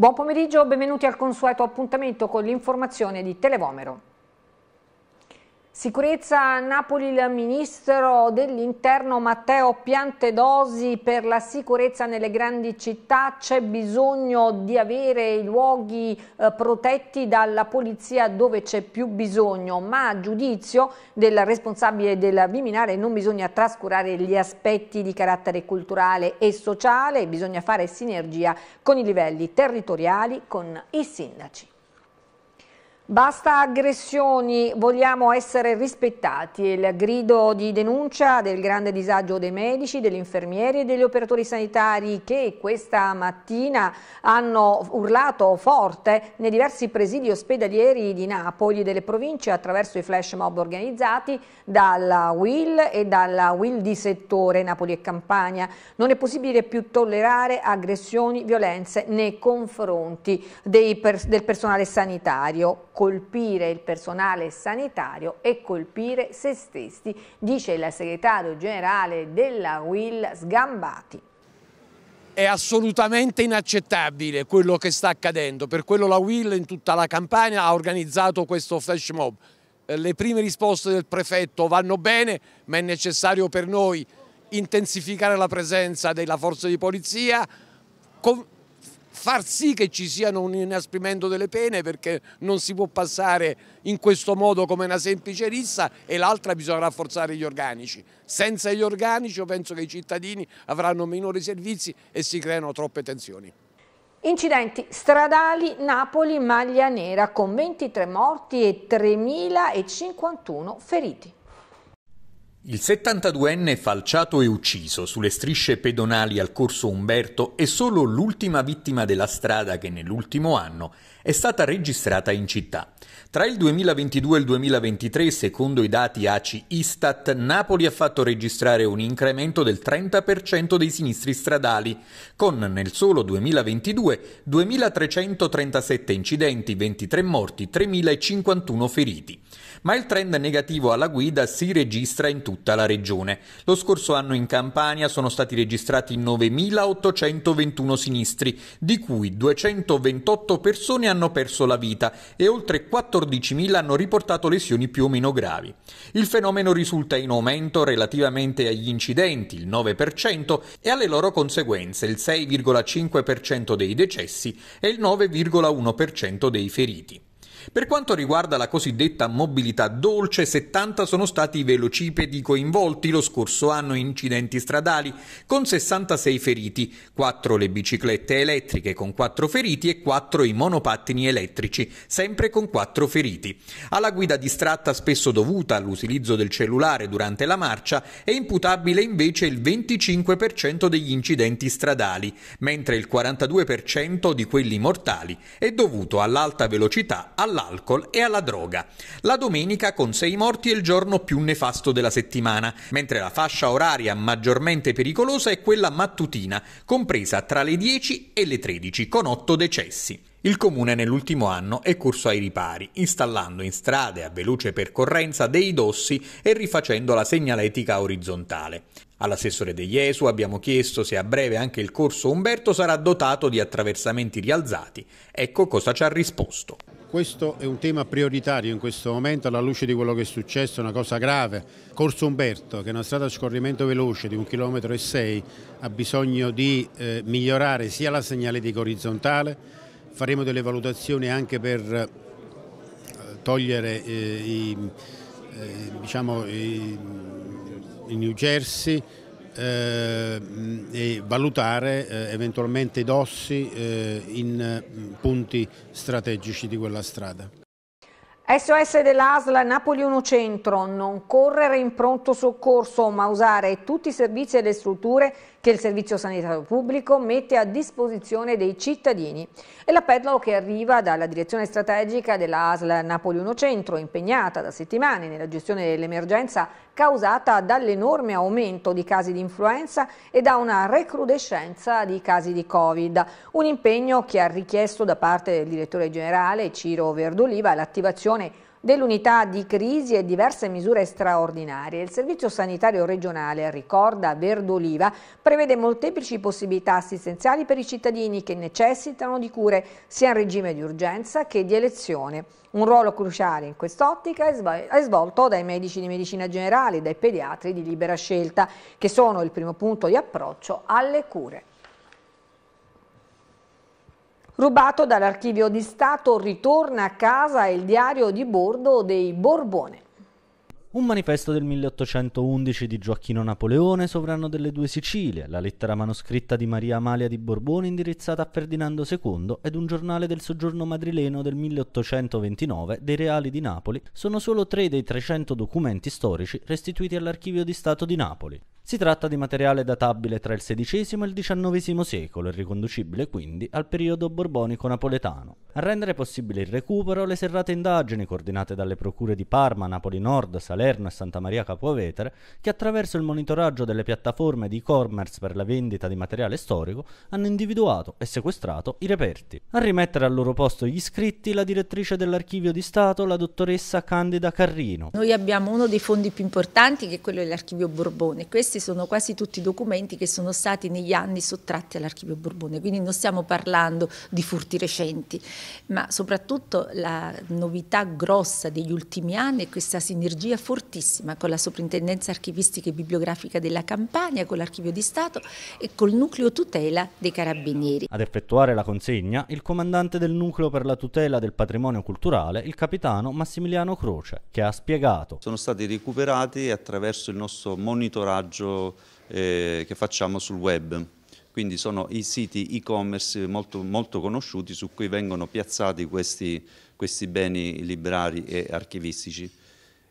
Buon pomeriggio, benvenuti al consueto appuntamento con l'informazione di Televomero. Sicurezza Napoli il ministro dell'interno Matteo Piantedosi per la sicurezza nelle grandi città c'è bisogno di avere i luoghi eh, protetti dalla polizia dove c'è più bisogno ma a giudizio del responsabile del Viminare non bisogna trascurare gli aspetti di carattere culturale e sociale bisogna fare sinergia con i livelli territoriali con i sindaci. Basta aggressioni, vogliamo essere rispettati. Il grido di denuncia del grande disagio dei medici, degli infermieri e degli operatori sanitari che questa mattina hanno urlato forte nei diversi presidi ospedalieri di Napoli e delle province attraverso i flash mob organizzati dalla WIL e dalla WIL di settore Napoli e Campania. Non è possibile più tollerare aggressioni, violenze nei confronti per del personale sanitario colpire il personale sanitario e colpire se stessi, dice il segretario generale della UIL Sgambati. È assolutamente inaccettabile quello che sta accadendo, per quello la UIL in tutta la campagna ha organizzato questo flash mob. Eh, le prime risposte del prefetto vanno bene, ma è necessario per noi intensificare la presenza della forza di polizia, far sì che ci siano un inasprimento delle pene perché non si può passare in questo modo come una semplice rissa e l'altra bisogna rafforzare gli organici. Senza gli organici io penso che i cittadini avranno minori servizi e si creano troppe tensioni. Incidenti stradali Napoli maglia nera con 23 morti e 3.051 feriti. Il 72enne falciato e ucciso sulle strisce pedonali al corso Umberto è solo l'ultima vittima della strada che nell'ultimo anno è stata registrata in città. Tra il 2022 e il 2023, secondo i dati ACI Istat, Napoli ha fatto registrare un incremento del 30% dei sinistri stradali, con nel solo 2022 2.337 incidenti, 23 morti, 3.051 feriti ma il trend negativo alla guida si registra in tutta la regione. Lo scorso anno in Campania sono stati registrati 9.821 sinistri, di cui 228 persone hanno perso la vita e oltre 14.000 hanno riportato lesioni più o meno gravi. Il fenomeno risulta in aumento relativamente agli incidenti, il 9%, e alle loro conseguenze, il 6,5% dei decessi e il 9,1% dei feriti. Per quanto riguarda la cosiddetta mobilità dolce, 70 sono stati i velocipedi coinvolti lo scorso anno in incidenti stradali, con 66 feriti, 4 le biciclette elettriche con 4 feriti e 4 i monopattini elettrici, sempre con 4 feriti. Alla guida distratta spesso dovuta all'utilizzo del cellulare durante la marcia è imputabile invece il 25% degli incidenti stradali, mentre il 42% di quelli mortali è dovuto all'alta velocità, alla all'alcol e alla droga. La domenica con sei morti è il giorno più nefasto della settimana, mentre la fascia oraria maggiormente pericolosa è quella mattutina, compresa tra le 10 e le 13, con otto decessi. Il comune nell'ultimo anno è corso ai ripari, installando in strade a veloce percorrenza dei dossi e rifacendo la segnaletica orizzontale. All'assessore De Jesu abbiamo chiesto se a breve anche il corso Umberto sarà dotato di attraversamenti rialzati. Ecco cosa ci ha risposto. Questo è un tema prioritario in questo momento alla luce di quello che è successo, una cosa grave. Corso Umberto, che è una strada a scorrimento veloce di 1,6 km, ha bisogno di eh, migliorare sia la segnaletica orizzontale, faremo delle valutazioni anche per eh, togliere eh, i, eh, diciamo, i, i New Jersey, Ehm, e valutare eh, eventualmente i dossi eh, in mm, punti strategici di quella strada. SOS dell'ASL Napoli 1 Centro, non correre in pronto soccorso ma usare tutti i servizi e le strutture che il Servizio Sanitario Pubblico mette a disposizione dei cittadini. È l'appello che arriva dalla direzione strategica della ASL Napoli 1 Centro, impegnata da settimane nella gestione dell'emergenza causata dall'enorme aumento di casi di influenza e da una recrudescenza di casi di Covid. Un impegno che ha richiesto da parte del direttore generale Ciro Verdoliva l'attivazione dell'unità di crisi e diverse misure straordinarie. Il Servizio Sanitario Regionale, ricorda Verdoliva, prevede molteplici possibilità assistenziali per i cittadini che necessitano di cure sia in regime di urgenza che di elezione. Un ruolo cruciale in quest'ottica è svolto dai medici di medicina generale e dai pediatri di libera scelta, che sono il primo punto di approccio alle cure. Rubato dall'archivio di Stato ritorna a casa il diario di bordo dei Borbone. Un manifesto del 1811 di Gioacchino Napoleone, sovrano delle due Sicilie, la lettera manoscritta di Maria Amalia di Borbone indirizzata a Ferdinando II ed un giornale del soggiorno madrileno del 1829 dei Reali di Napoli sono solo tre dei 300 documenti storici restituiti all'Archivio di Stato di Napoli. Si tratta di materiale databile tra il XVI e il XIX secolo e riconducibile quindi al periodo borbonico-napoletano. A rendere possibile il recupero, le serrate indagini coordinate dalle procure di Parma, Napoli Nord, Salerno e Santa Maria Capovetere, che attraverso il monitoraggio delle piattaforme di e-commerce per la vendita di materiale storico hanno individuato e sequestrato i reperti. A rimettere al loro posto gli iscritti la direttrice dell'archivio di Stato, la dottoressa Candida Carrino. Noi abbiamo uno dei fondi più importanti che è quello dell'archivio Borbone. Questi questi sono quasi tutti documenti che sono stati negli anni sottratti all'archivio Borbone, quindi non stiamo parlando di furti recenti, ma soprattutto la novità grossa degli ultimi anni è questa sinergia fortissima con la Soprintendenza Archivistica e Bibliografica della Campania, con l'Archivio di Stato e col Nucleo Tutela dei Carabinieri. Ad effettuare la consegna, il comandante del Nucleo per la Tutela del Patrimonio Culturale, il capitano Massimiliano Croce, che ha spiegato. Sono stati recuperati attraverso il nostro monitoraggio villaggio eh, che facciamo sul web. Quindi sono i siti e-commerce molto, molto, conosciuti su cui vengono piazzati questi, questi beni librari e archivistici.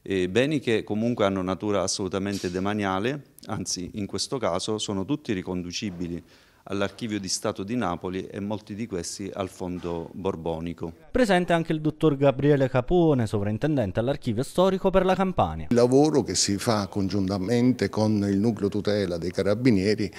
E beni che comunque hanno natura assolutamente demaniale, anzi in questo caso sono tutti riconducibili all'Archivio di Stato di Napoli e molti di questi al Fondo Borbonico. Presente anche il dottor Gabriele Capone, sovrintendente all'Archivio Storico per la Campania. Il lavoro che si fa congiuntamente con il Nucleo Tutela dei Carabinieri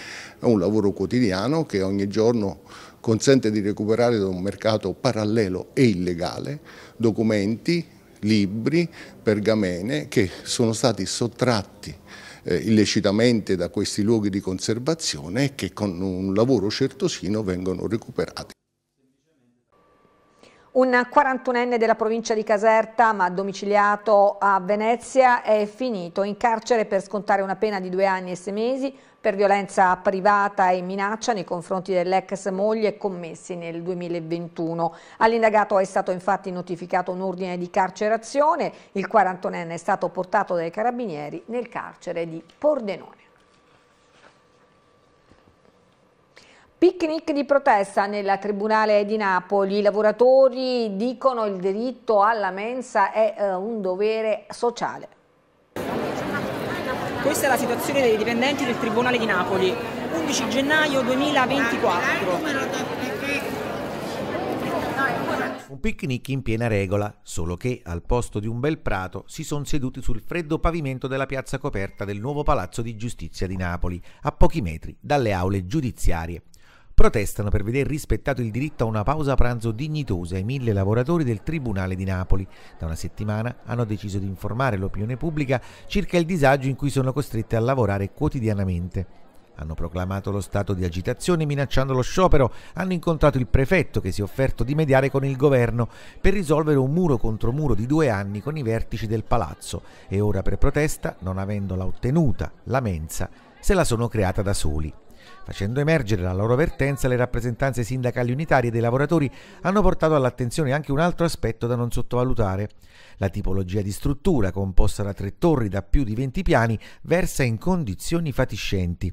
è un lavoro quotidiano che ogni giorno consente di recuperare da un mercato parallelo e illegale documenti, libri, pergamene che sono stati sottratti eh, illecitamente da questi luoghi di conservazione e che con un lavoro certosino vengono recuperati. Un 41enne della provincia di Caserta, ma domiciliato a Venezia, è finito in carcere per scontare una pena di due anni e sei mesi per violenza privata e minaccia nei confronti dell'ex moglie commessi nel 2021. All'indagato è stato infatti notificato un ordine di carcerazione, il 41enne è stato portato dai carabinieri nel carcere di Pordenone. Picnic di protesta nella Tribunale di Napoli. I lavoratori dicono il diritto alla mensa è eh, un dovere sociale. Questa è la situazione dei dipendenti del Tribunale di Napoli, 11 gennaio 2024. Un picnic in piena regola, solo che al posto di un bel prato si sono seduti sul freddo pavimento della piazza coperta del nuovo Palazzo di Giustizia di Napoli, a pochi metri dalle aule giudiziarie protestano per vedere rispettato il diritto a una pausa pranzo dignitosa ai mille lavoratori del Tribunale di Napoli. Da una settimana hanno deciso di informare l'opinione pubblica circa il disagio in cui sono costrette a lavorare quotidianamente. Hanno proclamato lo stato di agitazione minacciando lo sciopero, hanno incontrato il prefetto che si è offerto di mediare con il governo per risolvere un muro contro muro di due anni con i vertici del palazzo e ora per protesta, non avendola ottenuta, la mensa, se la sono creata da soli. Facendo emergere la loro vertenza, le rappresentanze sindacali unitarie dei lavoratori hanno portato all'attenzione anche un altro aspetto da non sottovalutare. La tipologia di struttura, composta da tre torri da più di 20 piani, versa in condizioni fatiscenti.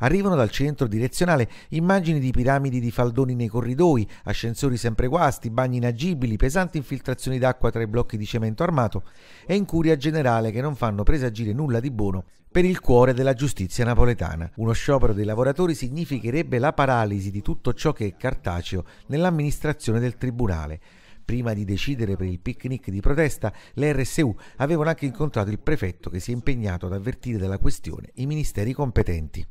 Arrivano dal centro direzionale immagini di piramidi di faldoni nei corridoi, ascensori sempre guasti, bagni inagibili, pesanti infiltrazioni d'acqua tra i blocchi di cemento armato e incuria generale che non fanno presagire nulla di buono per il cuore della giustizia napoletana. Uno sciopero dei lavoratori significherebbe la paralisi di tutto ciò che è cartaceo nell'amministrazione del Tribunale. Prima di decidere per il picnic di protesta, le RSU avevano anche incontrato il prefetto che si è impegnato ad avvertire della questione i ministeri competenti.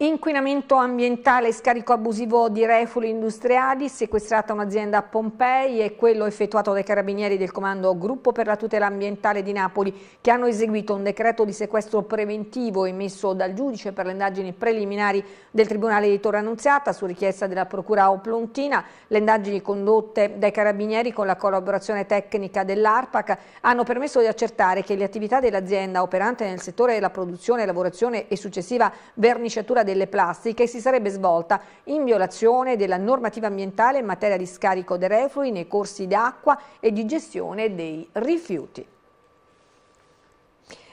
Inquinamento ambientale e scarico abusivo di refoli industriali, sequestrata un'azienda a Pompei e quello effettuato dai carabinieri del comando Gruppo per la tutela ambientale di Napoli che hanno eseguito un decreto di sequestro preventivo emesso dal giudice per le indagini preliminari del Tribunale di Torre Annunziata su richiesta della Procura Oplontina. Le indagini condotte dai carabinieri con la collaborazione tecnica dell'ARPAC hanno permesso di accertare che le attività dell'azienda operante nel settore della produzione, lavorazione e successiva verniciatura delle plastiche si sarebbe svolta in violazione della normativa ambientale in materia di scarico dei reflui nei corsi d'acqua e di gestione dei rifiuti.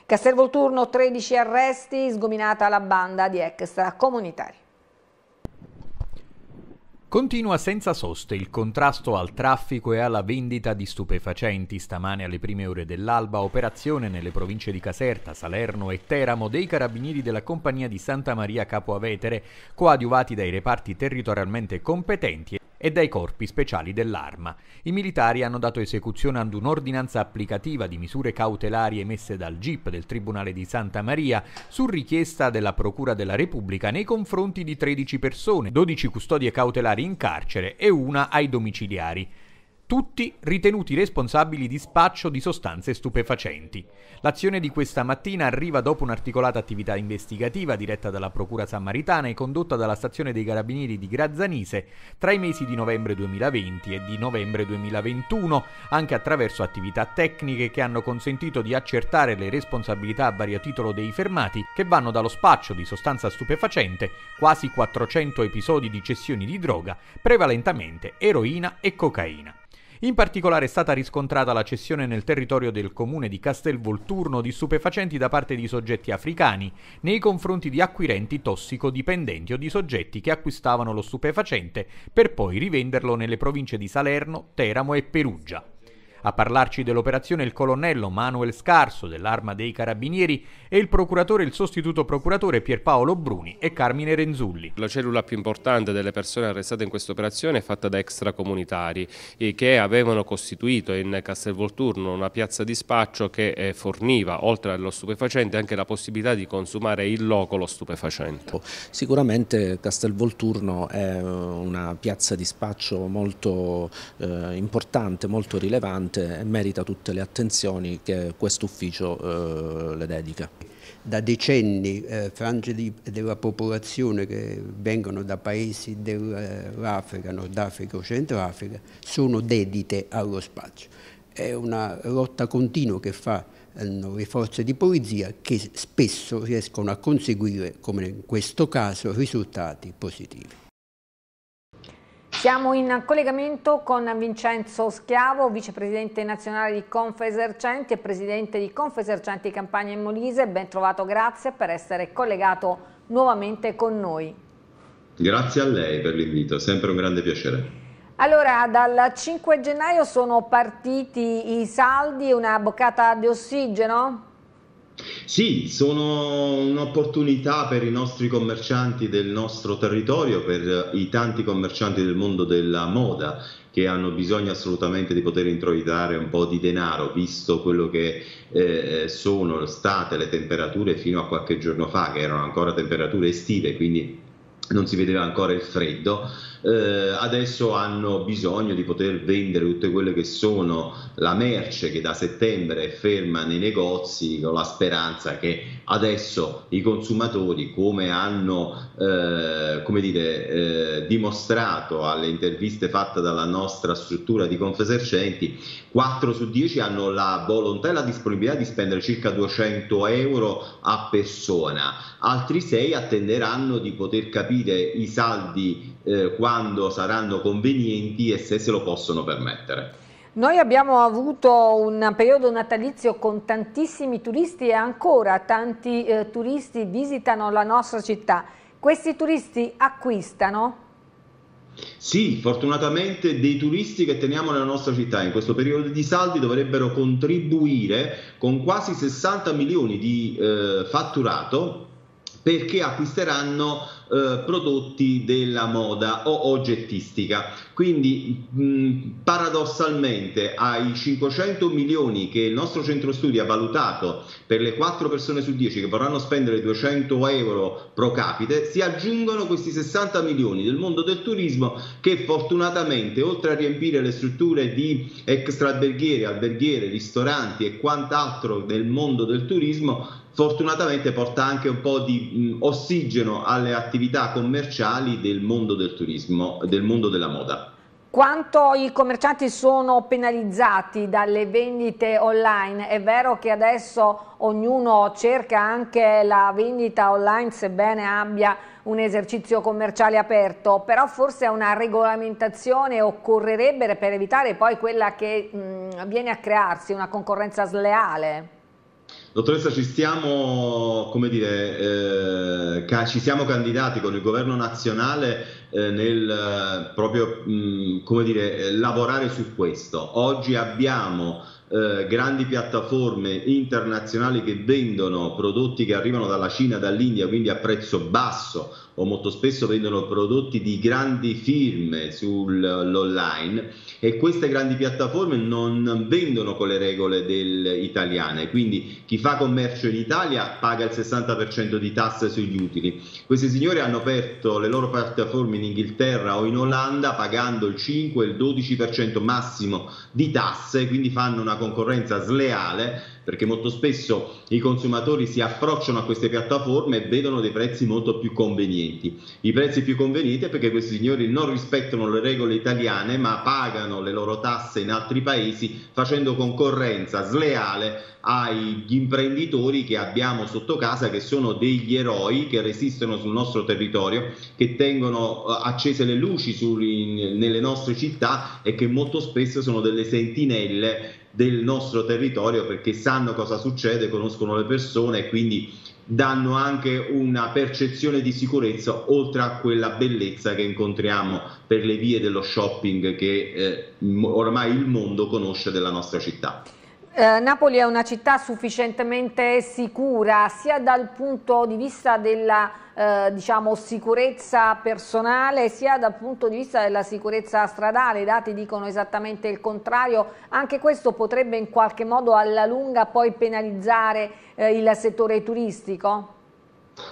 Castelvolturno 13 arresti, sgominata la banda di extracomunitari. Continua senza soste il contrasto al traffico e alla vendita di stupefacenti. Stamane alle prime ore dell'alba, operazione nelle province di Caserta, Salerno e Teramo dei carabinieri della compagnia di Santa Maria Capo Avetere, coadiuvati dai reparti territorialmente competenti e dai corpi speciali dell'arma. I militari hanno dato esecuzione ad un'ordinanza applicativa di misure cautelari emesse dal GIP del Tribunale di Santa Maria su richiesta della Procura della Repubblica nei confronti di 13 persone, 12 custodie cautelari in carcere e una ai domiciliari tutti ritenuti responsabili di spaccio di sostanze stupefacenti. L'azione di questa mattina arriva dopo un'articolata attività investigativa diretta dalla Procura Sammaritana e condotta dalla stazione dei Carabinieri di Grazzanise tra i mesi di novembre 2020 e di novembre 2021, anche attraverso attività tecniche che hanno consentito di accertare le responsabilità a vario titolo dei fermati, che vanno dallo spaccio di sostanza stupefacente, quasi 400 episodi di cessioni di droga, prevalentemente eroina e cocaina. In particolare è stata riscontrata la cessione nel territorio del comune di Castelvolturno di stupefacenti da parte di soggetti africani nei confronti di acquirenti tossicodipendenti o di soggetti che acquistavano lo stupefacente per poi rivenderlo nelle province di Salerno, Teramo e Perugia. A parlarci dell'operazione il colonnello Manuel Scarso dell'Arma dei Carabinieri e il procuratore e il sostituto procuratore Pierpaolo Bruni e Carmine Renzulli. La cellula più importante delle persone arrestate in questa operazione è fatta da extracomunitari eh, che avevano costituito in Castelvolturno una piazza di spaccio che eh, forniva, oltre allo stupefacente, anche la possibilità di consumare in loco lo stupefacente. Sicuramente Castelvolturno è eh, una piazza di spaccio molto eh, importante, molto rilevante e merita tutte le attenzioni che questo ufficio eh, le dedica. Da decenni eh, frange di, della popolazione che vengono da paesi dell'Africa, Nord Africa o Centro Africa sono dedite allo spazio. È una lotta continua che fanno eh, le forze di polizia che spesso riescono a conseguire, come in questo caso, risultati positivi. Siamo in collegamento con Vincenzo Schiavo, vicepresidente nazionale di Confesercenti e presidente di Confesercenti Campania in Molise. Ben trovato, grazie per essere collegato nuovamente con noi. Grazie a lei per l'invito, sempre un grande piacere. Allora, dal 5 gennaio sono partiti i saldi, una boccata di ossigeno? Sì, sono un'opportunità per i nostri commercianti del nostro territorio, per i tanti commercianti del mondo della moda che hanno bisogno assolutamente di poter introitare un po' di denaro, visto quello che eh, sono state le temperature fino a qualche giorno fa, che erano ancora temperature estive, quindi non si vedeva ancora il freddo eh, adesso hanno bisogno di poter vendere tutte quelle che sono la merce che da settembre è ferma nei negozi con la speranza che adesso i consumatori come hanno eh, come dire, eh, dimostrato alle interviste fatte dalla nostra struttura di Confesercenti 4 su 10 hanno la volontà e la disponibilità di spendere circa 200 euro a persona altri 6 attenderanno di poter capire i saldi eh, quando saranno convenienti e se se lo possono permettere. Noi abbiamo avuto un periodo natalizio con tantissimi turisti e ancora tanti eh, turisti visitano la nostra città. Questi turisti acquistano? Sì, fortunatamente dei turisti che teniamo nella nostra città in questo periodo di saldi dovrebbero contribuire con quasi 60 milioni di eh, fatturato perché acquisteranno eh, prodotti della moda o oggettistica. Quindi mh, mm, paradossalmente ai 500 milioni che il nostro centro studi ha valutato per le 4 persone su 10 che vorranno spendere 200 euro pro capite, si aggiungono questi 60 milioni del mondo del turismo che fortunatamente oltre a riempire le strutture di extra alberghieri, alberghiere, ristoranti e quant'altro del mondo del turismo fortunatamente porta anche un po' di mh, ossigeno alle attività commerciali del mondo del turismo, del mondo della moda. Quanto i commercianti sono penalizzati dalle vendite online? È vero che adesso ognuno cerca anche la vendita online sebbene abbia un esercizio commerciale aperto, però forse una regolamentazione occorrerebbe per evitare poi quella che mh, viene a crearsi, una concorrenza sleale. Dottoressa, ci stiamo, dire, eh, ca- ci siamo candidati con il governo nazionale eh, nel eh, proprio mh, dire, eh, lavorare su questo. Oggi abbiamo eh, grandi piattaforme internazionali che vendono prodotti che arrivano dalla Cina, dall'India, quindi a prezzo basso o molto spesso vendono prodotti di grandi firme sull'online e queste grandi piattaforme non vendono con le regole del, italiane, quindi chi fa commercio in Italia paga il 60% di tasse sugli utili. Questi signori hanno aperto le loro piattaforme in Inghilterra o in Olanda pagando il 5 il 12% massimo di tasse, quindi fanno una concorrenza sleale perché molto spesso i consumatori si approcciano a queste piattaforme e vedono dei prezzi molto più convenienti. I prezzi più convenienti è perché questi signori non rispettano le regole italiane ma pagano le loro tasse in altri paesi facendo concorrenza sleale agli imprenditori che abbiamo sotto casa che sono degli eroi che resistono sul nostro territorio, che tengono eh, accese le luci su, in, nelle nostre città e che molto spesso sono delle sentinelle del nostro territorio perché sanno cosa succede, conoscono le persone e quindi danno anche una percezione di sicurezza oltre a quella bellezza che incontriamo per le vie dello shopping che eh, ormai il mondo conosce della nostra città. Eh, Napoli è una città sufficientemente sicura sia dal punto di vista della eh, diciamo, sicurezza personale sia dal punto di vista della sicurezza stradale, i dati dicono esattamente il contrario, anche questo potrebbe in qualche modo alla lunga poi penalizzare eh, il settore turistico?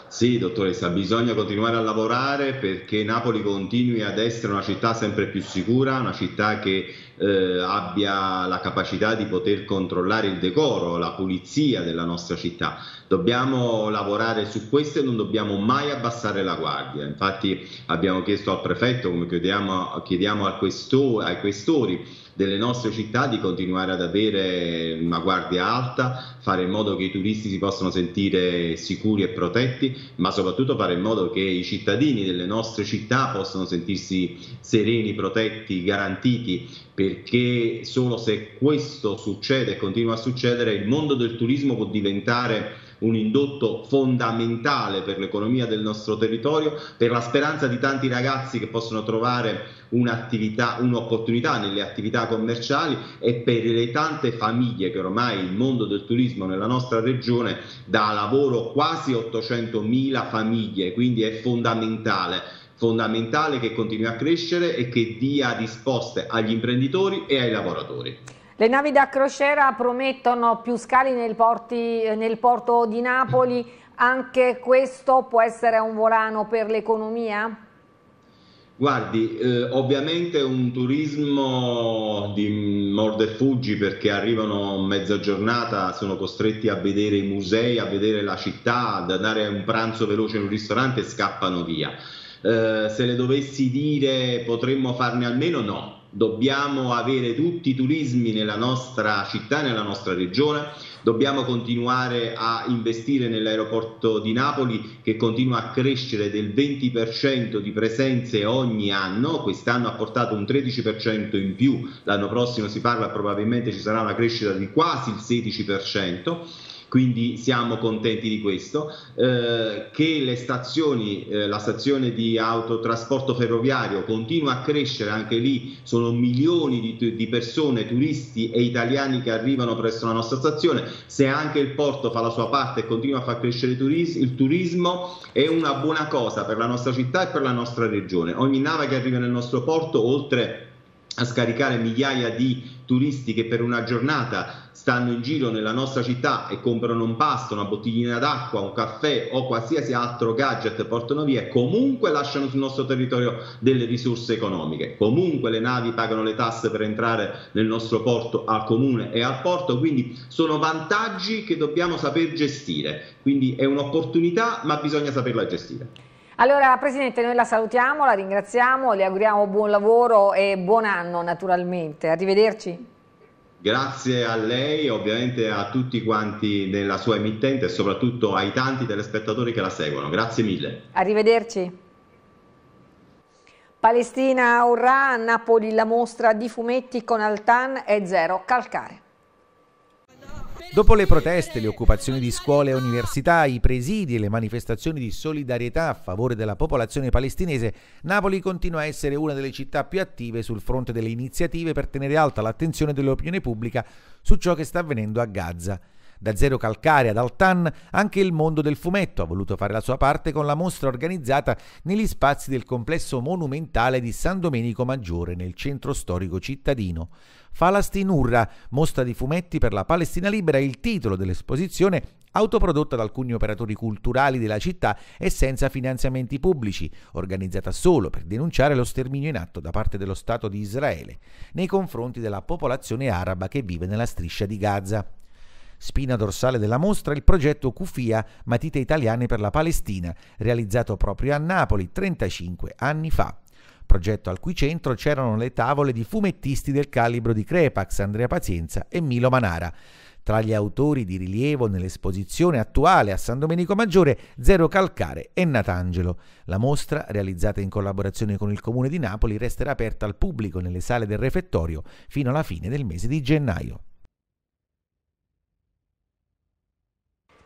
Sì, dottoressa, bisogna continuare a lavorare perché Napoli continui ad essere una città sempre più sicura, una città che eh, abbia la capacità di poter controllare il decoro, la pulizia della nostra città. Dobbiamo lavorare su questo e non dobbiamo mai abbassare la guardia. Infatti abbiamo chiesto al prefetto, come chiediamo, chiediamo al questo, ai questori, delle nostre città di continuare ad avere una guardia alta, fare in modo che i turisti si possano sentire sicuri e protetti, ma soprattutto fare in modo che i cittadini delle nostre città possano sentirsi sereni, protetti, garantiti, perché solo se questo succede e continua a succedere il mondo del turismo può diventare un indotto fondamentale per l'economia del nostro territorio, per la speranza di tanti ragazzi che possono trovare un'attività, un'opportunità nelle attività commerciali e per le tante famiglie che ormai il mondo del turismo nella nostra regione dà lavoro quasi 800.000 famiglie, quindi è fondamentale fondamentale che continui a crescere e che dia risposte agli imprenditori e ai lavoratori. Le navi da crociera promettono più scali nel, porti, nel porto di Napoli, anche questo può essere un volano per l'economia? Guardi, eh, ovviamente un turismo di morde e fuggi perché arrivano mezza giornata, sono costretti a vedere i musei, a vedere la città, ad andare a un pranzo veloce in un ristorante e scappano via. Eh, se le dovessi dire potremmo farne almeno no, dobbiamo avere tutti i turismi nella nostra città, nella nostra regione, dobbiamo continuare a investire nell'aeroporto di Napoli che continua a crescere del 20% di presenze ogni anno, quest'anno ha portato un 13% in più, l'anno prossimo si parla probabilmente ci sarà una crescita di quasi il 16% quindi siamo contenti di questo, eh, che stazioni, eh, la stazione di autotrasporto ferroviario continua a crescere, anche lì sono milioni di, di, persone, turisti e italiani che arrivano presso la nostra stazione, se anche il porto fa la sua parte e continua a far crescere turis- il turismo è una buona cosa per la nostra città e per la nostra regione. Ogni nave che arriva nel nostro porto, oltre a a scaricare migliaia di turisti che per una giornata stanno in giro nella nostra città e comprano un pasto, una bottiglina d'acqua, un caffè o qualsiasi altro gadget portano via comunque lasciano sul nostro territorio delle risorse economiche. Comunque le navi pagano le tasse per entrare nel nostro porto, al comune e al porto, quindi sono vantaggi che dobbiamo saper gestire. Quindi è un'opportunità ma bisogna saperla gestire. Allora Presidente, noi la salutiamo, la ringraziamo, le auguriamo buon lavoro e buon anno naturalmente. Arrivederci. Grazie a lei, ovviamente a tutti quanti della sua emittente e soprattutto ai tanti telespettatori che la seguono. Grazie mille. Arrivederci. Palestina Urrà, Napoli la mostra di fumetti con Altan e Zero Calcare. Dopo le proteste, le occupazioni di scuole e università, i presidi e le manifestazioni di solidarietà a favore della popolazione palestinese, Napoli continua a essere una delle città più attive sul fronte delle iniziative per tenere alta l'attenzione dell'opinione pubblica su ciò che sta avvenendo a Gaza. Da Zero Calcare ad Altan, anche il mondo del fumetto ha voluto fare la sua parte con la mostra organizzata negli spazi del complesso monumentale di San Domenico Maggiore nel centro storico cittadino. Falastin Urra, mostra di fumetti per la Palestina libera, il titolo dell'esposizione autoprodotta da alcuni operatori culturali della città e senza finanziamenti pubblici, organizzata solo per denunciare lo sterminio in atto da parte dello Stato di Israele nei confronti della popolazione araba che vive nella striscia di Gaza. Spina dorsale della mostra il progetto Cufia Matite Italiane per la Palestina, realizzato proprio a Napoli 35 anni fa progetto al cui centro c'erano le tavole di fumettisti del calibro di Crepax, Andrea Pazienza e Milo Manara. Tra gli autori di rilievo nell'esposizione attuale a San Domenico Maggiore, Zero Calcare e Natangelo. La mostra, realizzata in collaborazione con il Comune di Napoli, resterà aperta al pubblico nelle sale del refettorio fino alla fine del mese di gennaio.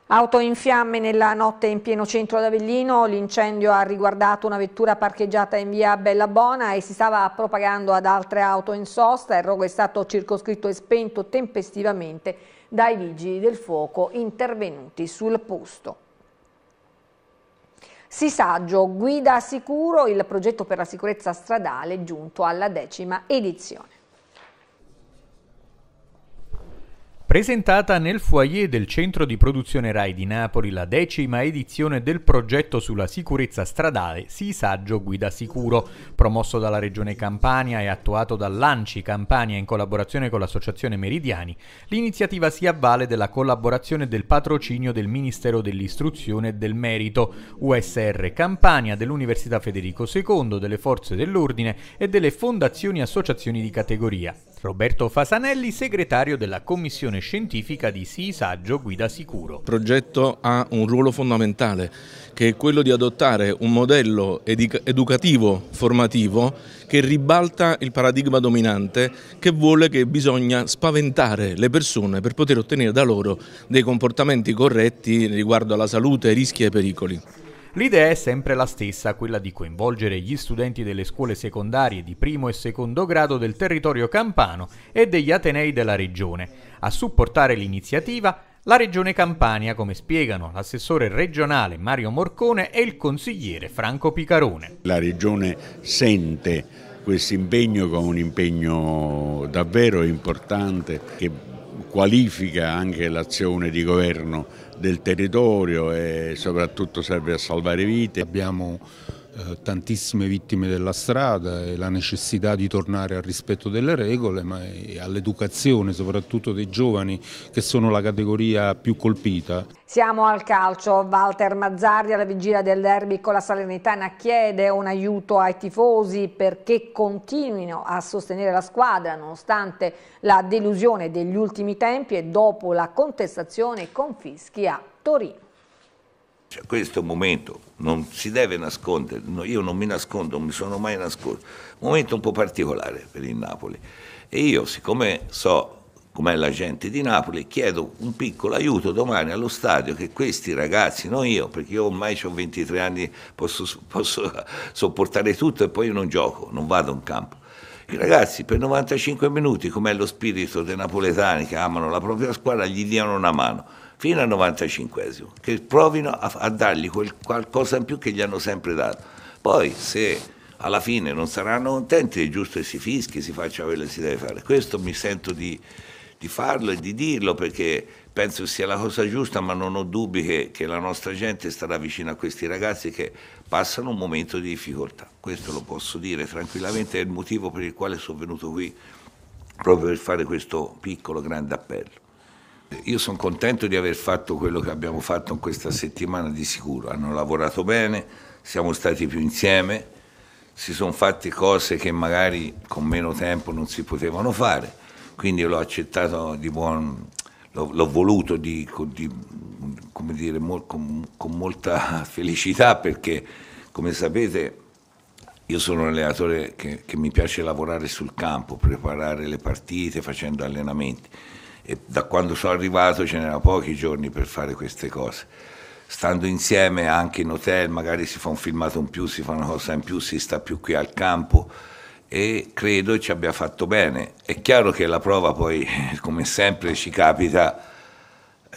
Auto in fiamme nella notte in pieno centro ad Avellino, l'incendio ha riguardato una vettura parcheggiata in via Bellabona e si stava propagando ad altre auto in sosta, il rogo è stato circoscritto e spento tempestivamente dai vigili del fuoco intervenuti sul posto. Si saggio, guida sicuro, il progetto per la sicurezza stradale è giunto alla decima edizione. Presentata nel foyer del centro di produzione RAI di Napoli la decima edizione del progetto sulla sicurezza stradale Sii Saggio Guida Sicuro, promosso dalla Regione Campania e attuato dall'ANCI Campania in collaborazione con l'Associazione Meridiani, l'iniziativa si avvale della collaborazione del patrocinio del Ministero dell'Istruzione e del Merito, USR Campania, dell'Università Federico II, delle Forze dell'Ordine e delle fondazioni e associazioni di categoria. Roberto Fasanelli, segretario della commissione scientifica di Siisaggio Guida Sicuro. Il progetto ha un ruolo fondamentale che è quello di adottare un modello educativo, formativo, che ribalta il paradigma dominante che vuole che bisogna spaventare le persone per poter ottenere da loro dei comportamenti corretti riguardo alla salute, ai rischi e ai pericoli. L'idea è sempre la stessa, quella di coinvolgere gli studenti delle scuole secondarie di primo e secondo grado del territorio campano e degli atenei della regione. A supportare l'iniziativa la Regione Campania, come spiegano l'assessore regionale Mario Morcone e il consigliere Franco Picarone. La Regione sente questo impegno come un impegno davvero importante che qualifica anche l'azione di governo del territorio e soprattutto serve a salvare vite. Abbiamo eh, tantissime vittime della strada e la necessità di tornare al rispetto delle regole ma e all'educazione soprattutto dei giovani che sono la categoria più colpita. Siamo al calcio, Walter Mazzardi alla vigilia del derby con la Salernitana chiede un aiuto ai tifosi perché continuino a sostenere la squadra nonostante la delusione degli ultimi tempi e dopo la contestazione con fischi a Torino. Cioè, questo è un momento, non si deve nascondere, io non mi nascondo, non mi sono mai nascosto. Un momento un po' particolare per il Napoli. E io, siccome so com'è la gente di Napoli, chiedo un piccolo aiuto domani allo stadio che questi ragazzi, non io, perché io ormai ho 23 anni, posso, posso sopportare tutto e poi non gioco, non vado in campo. I ragazzi per 95 minuti, com'è lo spirito dei napoletani che amano la propria squadra, gli diano una mano fino al 95 che provino a, a dargli quel qualcosa in più che gli hanno sempre dato. Poi se alla fine non saranno contenti, è giusto che si fischi, si faccia quello che si deve fare. Questo mi sento di, di farlo e di dirlo perché penso sia la cosa giusta, ma non ho dubbi che, che, la nostra gente starà vicino a questi ragazzi che passano un momento di difficoltà. Questo lo posso dire tranquillamente, è il motivo per il quale sono venuto qui, proprio per fare questo piccolo grande appello. Io sono contento di aver fatto quello che abbiamo fatto in questa settimana di sicuro. Hanno lavorato bene, siamo stati più insieme, si sono fatte cose che magari con meno tempo non si potevano fare, quindi l'ho accettato di buon... l'ho, l'ho voluto di, di, come dire, mol, con, con molta felicità perché, come sapete, io sono un allenatore che, che, mi piace lavorare sul campo, preparare le partite facendo allenamenti e da quando sono arrivato ce n'erano pochi giorni per fare queste cose. Stando insieme anche in hotel, magari si fa un filmato in più, si fa una cosa in più, si sta più qui al campo e credo ci abbia fatto bene. È chiaro che la prova poi, come sempre ci capita,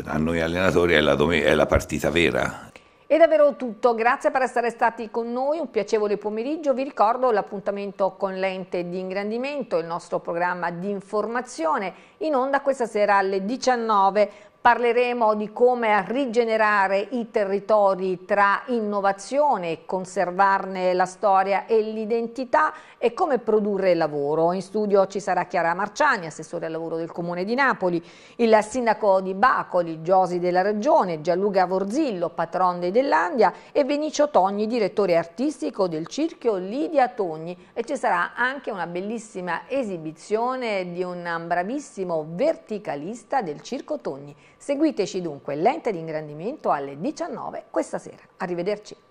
a noi allenatori è la, è la partita vera, è davvero tutto, grazie per essere stati con noi, un piacevole pomeriggio, vi ricordo l'appuntamento con Lente di Ingrandimento, il nostro programma di informazione in onda questa sera alle 19. Parleremo di come rigenerare i territori tra innovazione, conservarne la storia e l'identità e come produrre lavoro. In studio ci sarà Chiara Marciani, assessore al lavoro del Comune di Napoli, il sindaco di Bacoli, Giosi della Regione, Gianluca Vorzillo, patron dei Dell'Andia e Venicio Togni, direttore artistico del Circhio Lidia Togni. E ci sarà anche una bellissima esibizione di un bravissimo verticalista del Circo Togni. Seguiteci dunque Lente di ingrandimento alle 19 questa sera. Arrivederci.